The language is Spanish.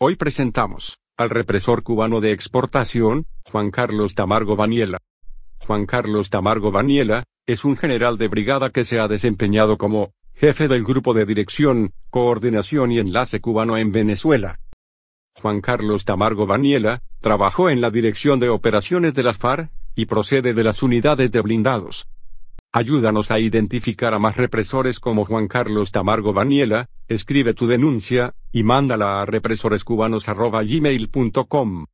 Hoy presentamos al represor cubano de exportación, Juan Carlos Tamargo Baniela. Juan Carlos Tamargo Baniela es un general de brigada que se ha desempeñado como jefe del Grupo de Dirección, Coordinación y Enlace Cubano en Venezuela. Juan Carlos Tamargo Baniela trabajó en la Dirección de Operaciones de las FARC y procede de las unidades de blindados. Ayúdanos a identificar a más represores como Juan Carlos Tamargo Baniela, escribe tu denuncia y mándala a represorescubanos.gmail.com.